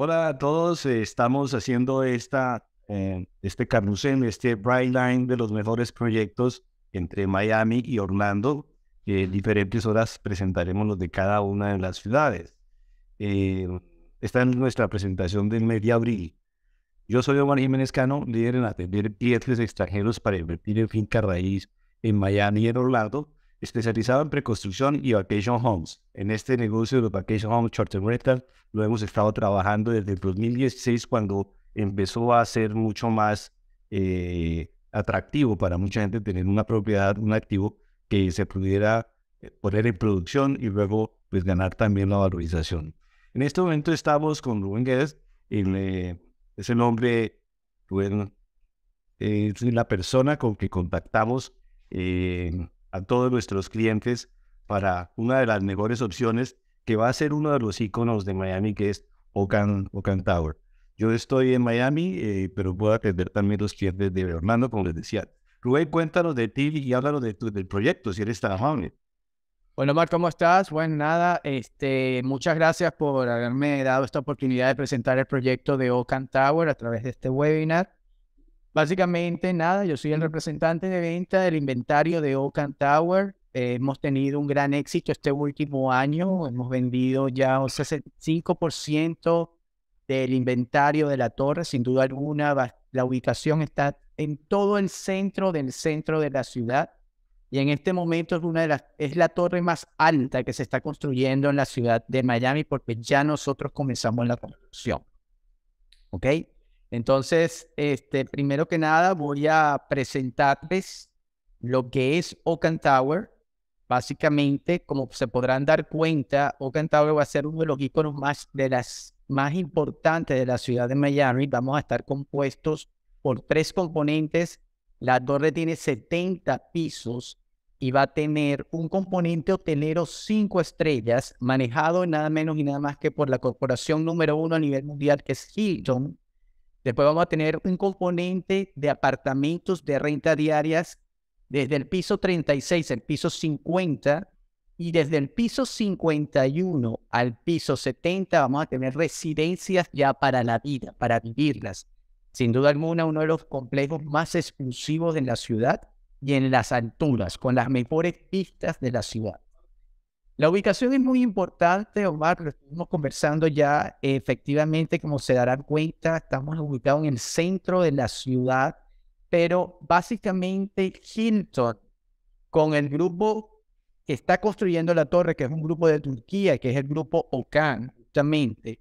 Hola a todos, eh, estamos haciendo esta, eh, este carrusel, este Bright Line de los mejores proyectos entre Miami y Orlando. En diferentes horas presentaremos los de cada una de las ciudades. Eh, esta es nuestra presentación del media abril. Yo soy Omar Jiménez Cano, líder en atender clientes extranjeros para invertir en finca raíz en Miami y en Orlando especializado en preconstrucción y vacation homes. En este negocio de vacation homes charter rental lo hemos estado trabajando desde el 2016 cuando empezó a ser mucho más eh, atractivo para mucha gente tener una propiedad, un activo que se pudiera eh, poner en producción y luego pues ganar también la valorización. En este momento estamos con Rubén Guedes, eh, es el hombre, Rubén, es la persona con que contactamos a todos nuestros clientes para una de las mejores opciones que va a ser uno de los iconos de Miami, que es Ocan, Ocan Tower. Yo estoy en Miami, eh, pero puedo atender también los clientes de Orlando, como les decía. Rubén, cuéntanos de ti y háblanos del proyecto, si eres tan Bueno, Marco ¿cómo estás? Bueno, nada, este, muchas gracias por haberme dado esta oportunidad de presentar el proyecto de Ocan Tower a través de este webinar. Básicamente nada, yo soy el representante de venta del inventario de Oakland Tower. Eh, hemos tenido un gran éxito este último año, hemos vendido ya un 65% del inventario de la torre, sin duda alguna la ubicación está en todo el centro del centro de la ciudad y en este momento es una de las es la torre más alta que se está construyendo en la ciudad de Miami porque ya nosotros comenzamos la construcción. ¿Ok? Entonces, este, primero que nada, voy a presentarles lo que es Ocan Tower. Básicamente, como se podrán dar cuenta, Ocan Tower va a ser uno de los iconos más, de las, más importantes de la ciudad de Miami. Vamos a estar compuestos por tres componentes. La torre tiene 70 pisos y va a tener un componente hotelero cinco estrellas, manejado nada menos y nada más que por la corporación número uno a nivel mundial, que es Hilton Después vamos a tener un componente de apartamentos de renta diarias desde el piso 36 al piso 50 y desde el piso 51 al piso 70 vamos a tener residencias ya para la vida, para vivirlas. Sin duda alguna, uno de los complejos más exclusivos de la ciudad y en las alturas, con las mejores vistas de la ciudad. La ubicación es muy importante, Omar, lo estuvimos conversando ya. Efectivamente, como se darán cuenta, estamos ubicados en el centro de la ciudad, pero básicamente Hilton, con el grupo que está construyendo la torre, que es un grupo de Turquía, que es el grupo OCAN, justamente,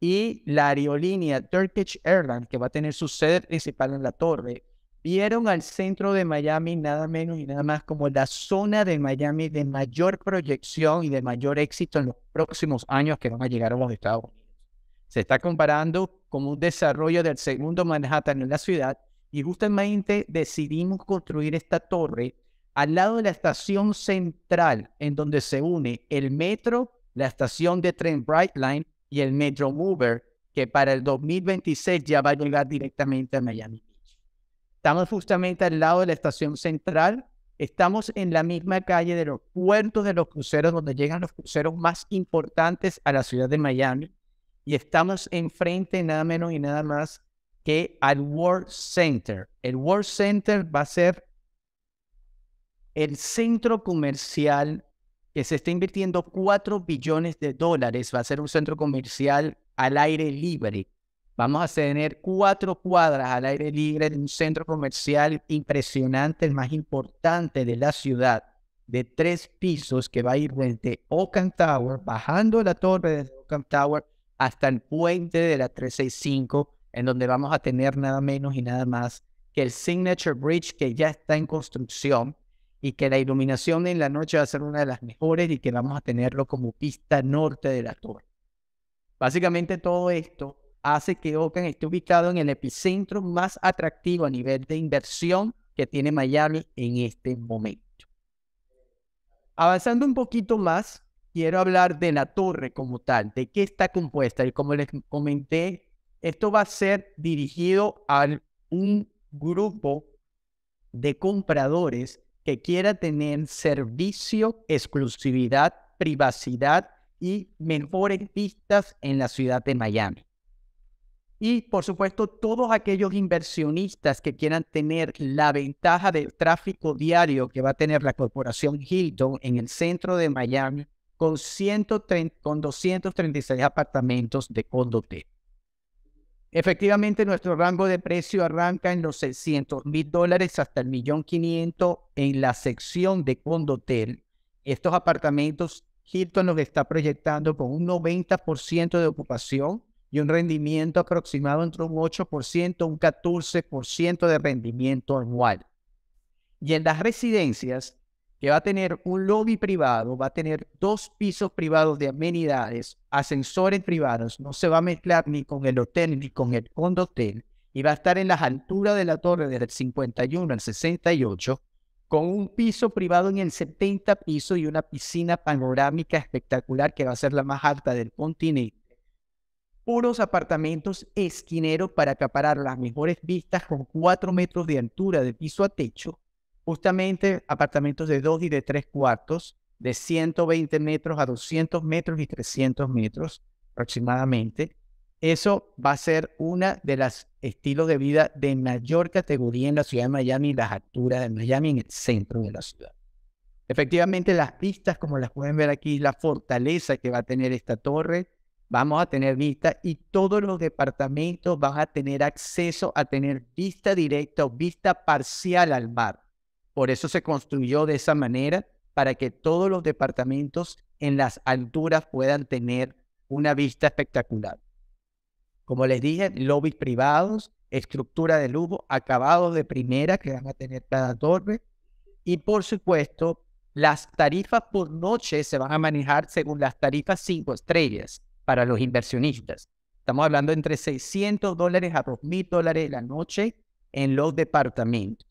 y la aerolínea Turkish Airlines, que va a tener su sede principal en la torre, vieron al centro de Miami nada menos y nada más como la zona de Miami de mayor proyección y de mayor éxito en los próximos años que van a llegar a los Estados Unidos. Se está comparando con un desarrollo del segundo Manhattan en la ciudad y justamente decidimos construir esta torre al lado de la estación central en donde se une el metro, la estación de tren Brightline y el Metro Mover que para el 2026 ya va a llegar directamente a Miami. Estamos justamente al lado de la estación central. Estamos en la misma calle de los puertos de los cruceros, donde llegan los cruceros más importantes a la ciudad de Miami. Y estamos enfrente, nada menos y nada más, que al World Center. El World Center va a ser el centro comercial que se está invirtiendo 4 billones de dólares. Va a ser un centro comercial al aire libre, Vamos a tener cuatro cuadras al aire libre de un centro comercial impresionante, el más importante de la ciudad, de tres pisos que va a ir desde Oakland Tower, bajando la torre de Oakland Tower hasta el puente de la 365, en donde vamos a tener nada menos y nada más que el Signature Bridge que ya está en construcción y que la iluminación en la noche va a ser una de las mejores y que vamos a tenerlo como pista norte de la torre. Básicamente todo esto hace que Oakland esté ubicado en el epicentro más atractivo a nivel de inversión que tiene Miami en este momento. Avanzando un poquito más, quiero hablar de la torre como tal, de qué está compuesta. Y como les comenté, esto va a ser dirigido a un grupo de compradores que quiera tener servicio, exclusividad, privacidad y mejores vistas en la ciudad de Miami. Y por supuesto, todos aquellos inversionistas que quieran tener la ventaja del tráfico diario que va a tener la corporación Hilton en el centro de Miami con, 130, con 236 apartamentos de condotel. Efectivamente, nuestro rango de precio arranca en los 600 mil dólares hasta el millón 500 en la sección de condotel. Estos apartamentos Hilton los está proyectando con un 90% de ocupación y un rendimiento aproximado entre un 8% un 14% de rendimiento anual. Y en las residencias, que va a tener un lobby privado, va a tener dos pisos privados de amenidades, ascensores privados, no se va a mezclar ni con el hotel ni con el condotel, y va a estar en las alturas de la torre del 51 al 68, con un piso privado en el 70 piso y una piscina panorámica espectacular que va a ser la más alta del continente puros apartamentos esquineros para acaparar las mejores vistas con cuatro metros de altura de piso a techo, justamente apartamentos de dos y de tres cuartos, de 120 metros a 200 metros y 300 metros aproximadamente. Eso va a ser una de las estilos de vida de mayor categoría en la ciudad de Miami las alturas de Miami en el centro de la ciudad. Efectivamente, las vistas, como las pueden ver aquí, la fortaleza que va a tener esta torre, vamos a tener vista y todos los departamentos van a tener acceso a tener vista directa o vista parcial al mar. Por eso se construyó de esa manera, para que todos los departamentos en las alturas puedan tener una vista espectacular. Como les dije, lobbies privados, estructura de lujo, acabados de primera que van a tener cada torre. Y por supuesto, las tarifas por noche se van a manejar según las tarifas cinco estrellas para los inversionistas. Estamos hablando entre 600 dólares a mil dólares la noche en los departamentos.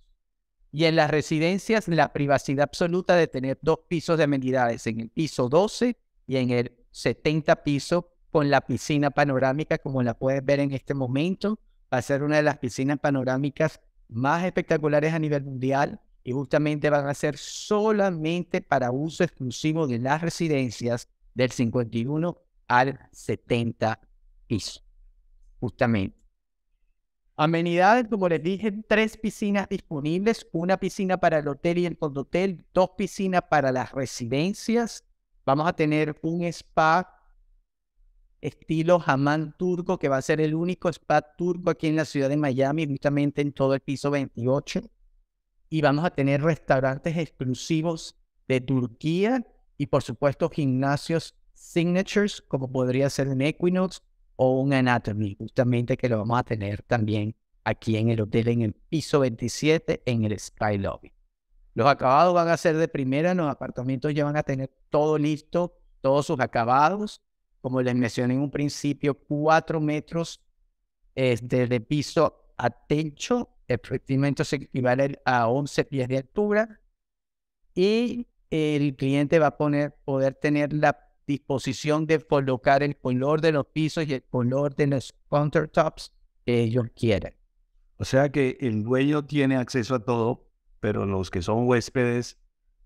Y en las residencias, la privacidad absoluta de tener dos pisos de amenidades, en el piso 12 y en el 70 piso con la piscina panorámica, como la puedes ver en este momento. Va a ser una de las piscinas panorámicas más espectaculares a nivel mundial y justamente van a ser solamente para uso exclusivo de las residencias del 51 al 70 piso, justamente. Amenidades, como les dije, tres piscinas disponibles, una piscina para el hotel y el condotel, dos piscinas para las residencias. Vamos a tener un spa estilo jamán turco, que va a ser el único spa turco aquí en la ciudad de Miami, justamente en todo el piso 28. Y vamos a tener restaurantes exclusivos de Turquía y por supuesto gimnasios signatures, como podría ser un Equinox o un Anatomy, justamente que lo vamos a tener también aquí en el hotel en el piso 27 en el Sky Lobby. Los acabados van a ser de primera, los apartamentos ya van a tener todo listo, todos sus acabados. Como les mencioné en un principio, 4 metros desde de piso a techo, efectivamente se equivale a 11 pies de altura. Y el cliente va a poner, poder tener la disposición de colocar el color de los pisos y el color de los countertops que ellos quieran. O sea que el dueño tiene acceso a todo, pero los que son huéspedes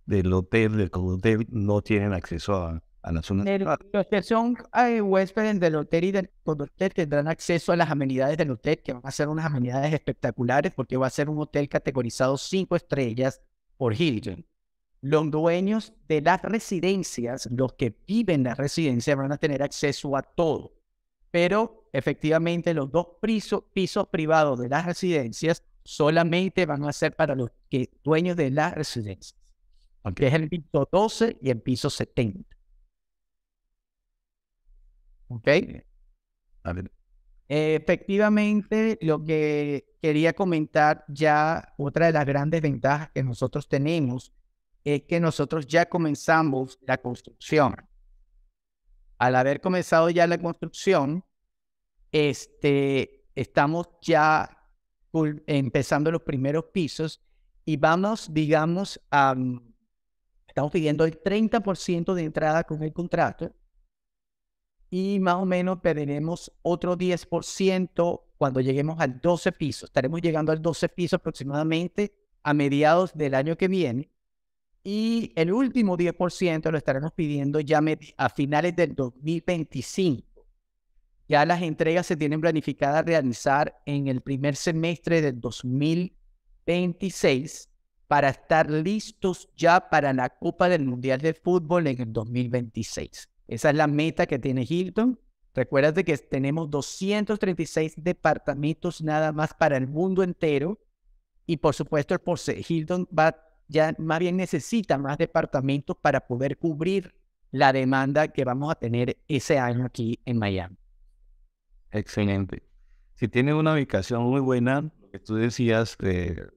del hotel, del hotel, no tienen acceso a, la zona. los que son eh, huéspedes del hotel y del hotel tendrán acceso a las amenidades del hotel, que van a ser unas amenidades espectaculares, porque va a ser un hotel categorizado cinco estrellas por Hilton los dueños de las residencias, los que viven en las residencias, van a tener acceso a todo. Pero efectivamente los dos pisos, privados de las residencias solamente van a ser para los que, dueños de las residencias, aunque es el piso 12 y el piso 70. ¿Ok? A ver. Efectivamente, lo que quería comentar ya, otra de las grandes ventajas que nosotros tenemos es que nosotros ya comenzamos la construcción. Al haber comenzado ya la construcción, este, estamos ya empezando los primeros pisos y vamos, digamos, a, mm, estamos pidiendo el 30% de entrada con el contrato y más o menos perderemos otro 10% cuando lleguemos al 12 pisos. Estaremos llegando al 12 pisos aproximadamente a mediados del año que viene y el último 10% lo estaremos pidiendo ya a finales del 2025. Ya las entregas se tienen planificadas a realizar en el primer semestre del 2026 para estar listos ya para la Copa del Mundial de Fútbol en el 2026. Esa es la meta que tiene Hilton. Recuerda que tenemos 236 departamentos nada más para el mundo entero. Y por supuesto, Hilton va ya más bien necesita más departamentos para poder cubrir la demanda que vamos a tener ese año aquí en Miami. Excelente. Si tiene una ubicación muy buena, lo que tú decías de,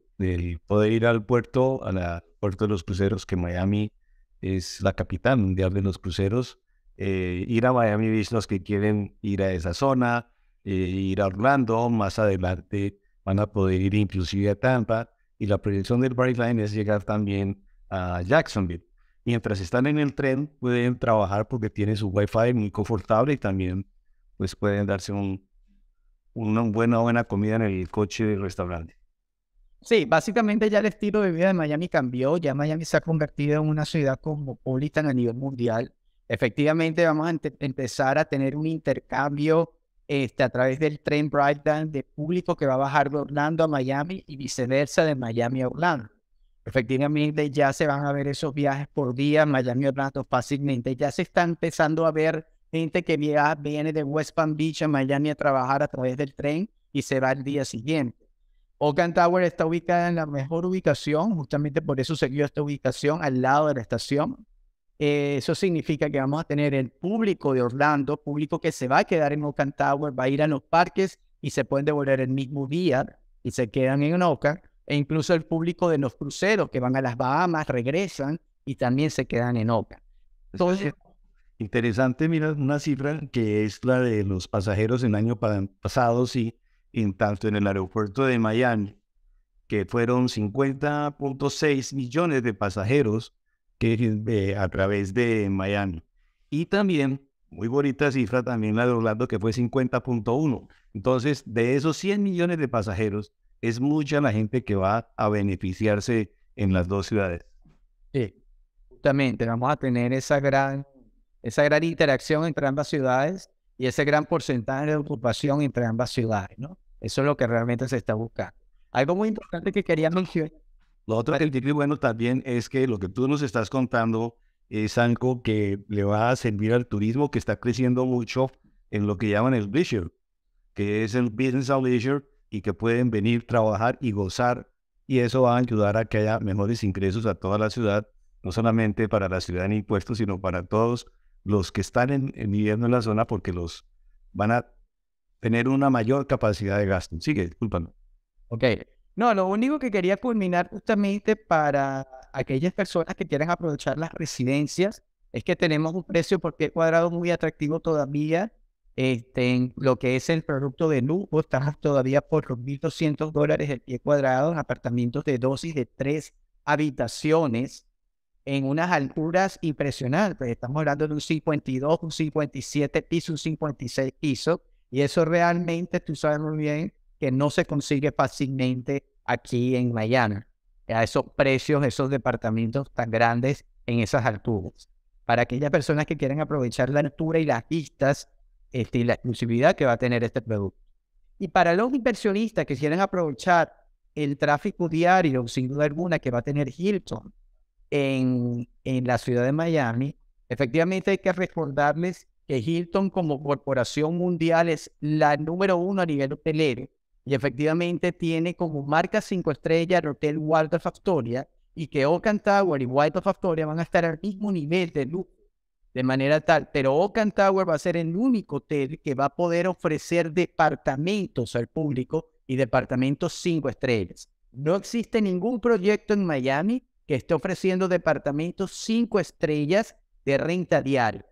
poder ir al puerto, al puerto de los cruceros, que Miami es la capital mundial de los cruceros, eh, ir a Miami Beach los que quieren ir a esa zona, eh, ir a Orlando, más adelante van a poder ir inclusive a Tampa y la proyección del Line es llegar también a Jacksonville. Mientras están en el tren, pueden trabajar porque tienen su Wi-Fi muy confortable y también pues pueden darse una buena, buena comida en el coche del restaurante. Sí, básicamente ya el estilo de vida de Miami cambió, ya Miami se ha convertido en una ciudad cosmopolita a nivel mundial. Efectivamente vamos a empezar a tener un intercambio este, a través del tren Brighton de público que va a bajar de Orlando a Miami y viceversa de Miami a Orlando. Efectivamente, ya se van a ver esos viajes por día, Miami Orlando fácilmente. Ya se está empezando a ver gente que viene de West Palm Beach a Miami a trabajar a través del tren y se va al día siguiente. Oakland Tower está ubicada en la mejor ubicación, justamente por eso se dio esta ubicación al lado de la estación. Eh, eso significa que vamos a tener el público de Orlando, público que se va a quedar en Oakland Tower, va a ir a los parques y se pueden devolver el mismo día y se quedan en Oca E incluso el público de los cruceros que van a las Bahamas regresan y también se quedan en Oca Entonces, interesante, mira, una cifra que es la de los pasajeros en año pasado, sí, en tanto en el aeropuerto de Miami, que fueron 50.6 millones de pasajeros que, eh, a través de Miami. Y también, muy bonita cifra también la de Orlando, que fue 50.1. Entonces, de esos 100 millones de pasajeros, es mucha la gente que va a beneficiarse en las dos ciudades. Sí, justamente vamos a tener esa gran, esa gran interacción entre ambas ciudades y ese gran porcentaje de ocupación entre ambas ciudades, ¿no? Eso es lo que realmente se está buscando. Algo muy importante que quería mencionar lo otro que bueno también es que lo que tú nos estás contando es algo que le va a servir al turismo que está creciendo mucho en lo que llaman el leisure, que es el business of leisure y que pueden venir, trabajar y gozar y eso va a ayudar a que haya mejores ingresos a toda la ciudad, no solamente para la ciudad en impuestos, sino para todos los que están en, viviendo en la zona porque los van a tener una mayor capacidad de gasto. Sigue, discúlpame. Ok, no, lo único que quería culminar justamente para aquellas personas que quieran aprovechar las residencias es que tenemos un precio por pie cuadrado muy atractivo todavía. Este, en lo que es el producto de lujo, estamos todavía por los 1.200 dólares el pie cuadrado, en apartamentos de y de tres habitaciones en unas alturas impresionantes. Estamos hablando de un 52, un 57 piso, un 56 piso. Y eso realmente, tú sabes muy bien, que no se consigue fácilmente aquí en Miami, a esos precios, esos departamentos tan grandes en esas alturas. Para aquellas personas que quieran aprovechar la altura y las vistas este, y la exclusividad que va a tener este producto. Y para los inversionistas que quieran aprovechar el tráfico diario, sin duda alguna, que va a tener Hilton en, en la ciudad de Miami, efectivamente hay que recordarles que Hilton como corporación mundial es la número uno a nivel hotelero y efectivamente tiene como marca cinco estrellas el Hotel Waldorf Astoria y que Oakland Tower y Waldorf Astoria van a estar al mismo nivel de lujo, de manera tal. Pero Oakland Tower va a ser el único hotel que va a poder ofrecer departamentos al público y departamentos cinco estrellas. No existe ningún proyecto en Miami que esté ofreciendo departamentos cinco estrellas de renta diaria.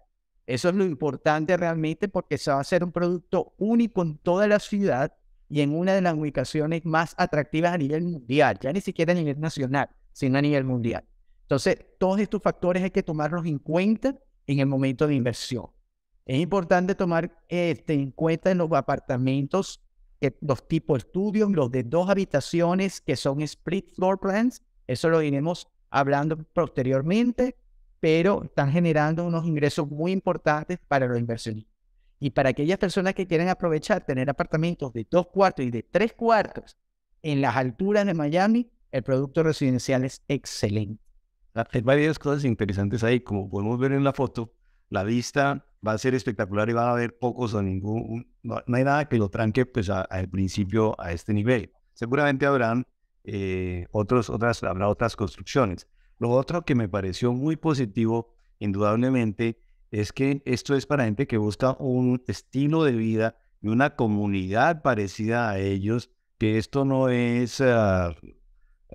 Eso es lo importante realmente porque se va a ser un producto único en toda la ciudad y en una de las ubicaciones más atractivas a nivel mundial, ya ni siquiera a nivel nacional, sino a nivel mundial. Entonces, todos estos factores hay que tomarlos en cuenta en el momento de inversión. Es importante tomar este, en cuenta en los apartamentos los tipos estudios, los de dos habitaciones que son split floor plans, eso lo iremos hablando posteriormente, pero están generando unos ingresos muy importantes para los inversionistas. Y para aquellas personas que quieren aprovechar tener apartamentos de dos cuartos y de tres cuartos en las alturas de Miami, el producto residencial es excelente. Ah, hay varias cosas interesantes ahí, como podemos ver en la foto, la vista va a ser espectacular y van a haber pocos o ningún, no, hay nada que lo tranque pues al principio a este nivel. Seguramente habrán eh, otros, otras, habrá otras construcciones. Lo otro que me pareció muy positivo, indudablemente, es que esto es para gente que busca un estilo de vida y una comunidad parecida a ellos, que esto no es, ah,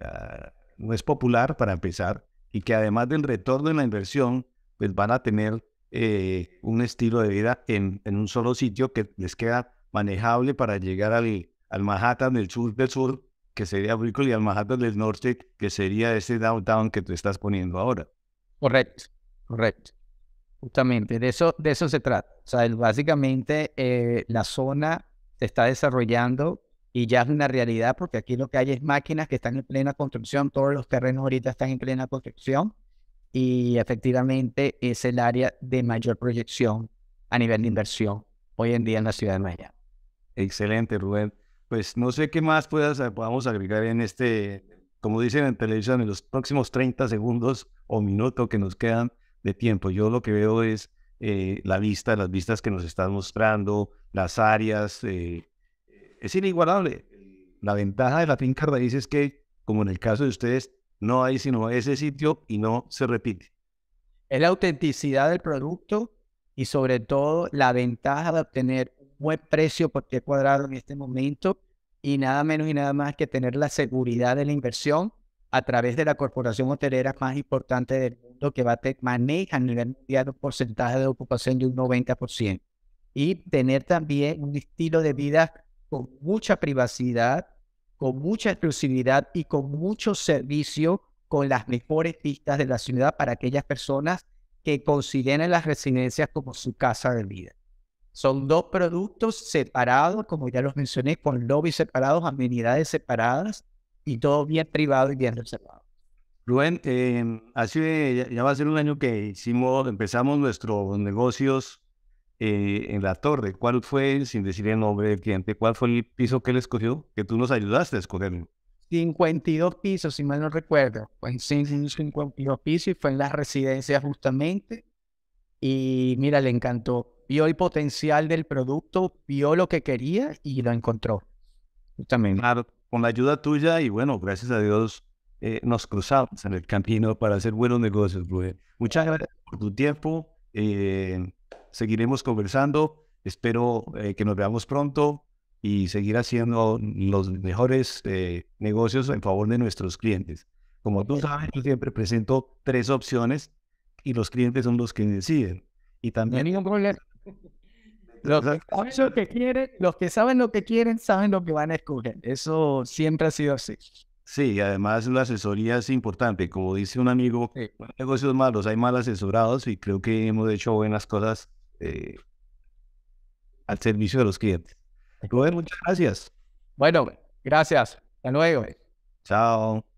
ah, no es popular para empezar, y que además del retorno en la inversión, pues van a tener eh, un estilo de vida en, un solo sitio que les queda manejable para llegar al, al Manhattan del sur del sur, que sería Brickle, y al Manhattan del norte, que sería ese downtown que tú estás poniendo ahora. Correcto, correcto. Justamente, de eso, de eso se trata. O sea, básicamente eh, la zona se está desarrollando y ya es una realidad porque aquí lo que hay es máquinas que están en plena construcción, todos los terrenos ahorita están en plena construcción y efectivamente es el área de mayor proyección a nivel de inversión hoy en día en la ciudad de Miami. Excelente, Rubén. Pues no sé qué más puedas, eh, podamos agregar en este, como dicen en televisión, en los próximos 30 segundos o minuto que nos quedan de tiempo. Yo lo que veo es eh, la vista, las vistas que nos están mostrando, las áreas. Eh, es inigualable. La ventaja de la finca raíz es que, como en el caso de ustedes, no hay sino ese sitio y no se repite. Es la autenticidad del producto y sobre todo la ventaja de obtener un buen precio por pie cuadrado en este momento y nada menos y nada más que tener la seguridad de la inversión a través de la corporación hotelera más importante del mundo que va a maneja nivel un porcentaje de ocupación de un 90%. Y tener también un estilo de vida con mucha privacidad, con mucha exclusividad y con mucho servicio con las mejores vistas de la ciudad para aquellas personas que consideran las residencias como su casa de vida. Son dos productos separados, como ya los mencioné, con lobbies separados, amenidades separadas, y todo bien privado y bien reservado. Rubén, em, hace ya va a ser un año que hicimos, empezamos nuestros negocios eh, en la torre. ¿Cuál fue, sin decir el nombre del cliente, cuál fue el piso que él escogió, que tú nos ayudaste a escogerlo? 52 pisos, si mal no recuerdo. Pues 52 pisos y fue en la residencia justamente. Y mira, le encantó. Vio el potencial del producto, vio lo que quería y lo encontró. Justamente. Claro con la ayuda tuya y bueno, gracias a Dios eh, nos cruzamos en el camino para hacer buenos negocios, Muchas gracias por tu tiempo. Eh, seguiremos conversando. Espero eh, que nos veamos pronto y seguir haciendo los mejores negocios en favor de nuestros clientes. Como tú sabes, yo siempre presento tres opciones y los clientes son los que deciden. Y también... problema. Los que saben lo que quieren, los que saben lo que quieren, saben lo que van a escoger. Eso siempre ha sido así. Sí, además la asesoría es importante. Como dice un amigo, negocios malos, hay mal asesorados y creo que hemos hecho buenas cosas eh, al servicio de los clientes. muchas gracias. Bueno, gracias. Hasta luego. Chao.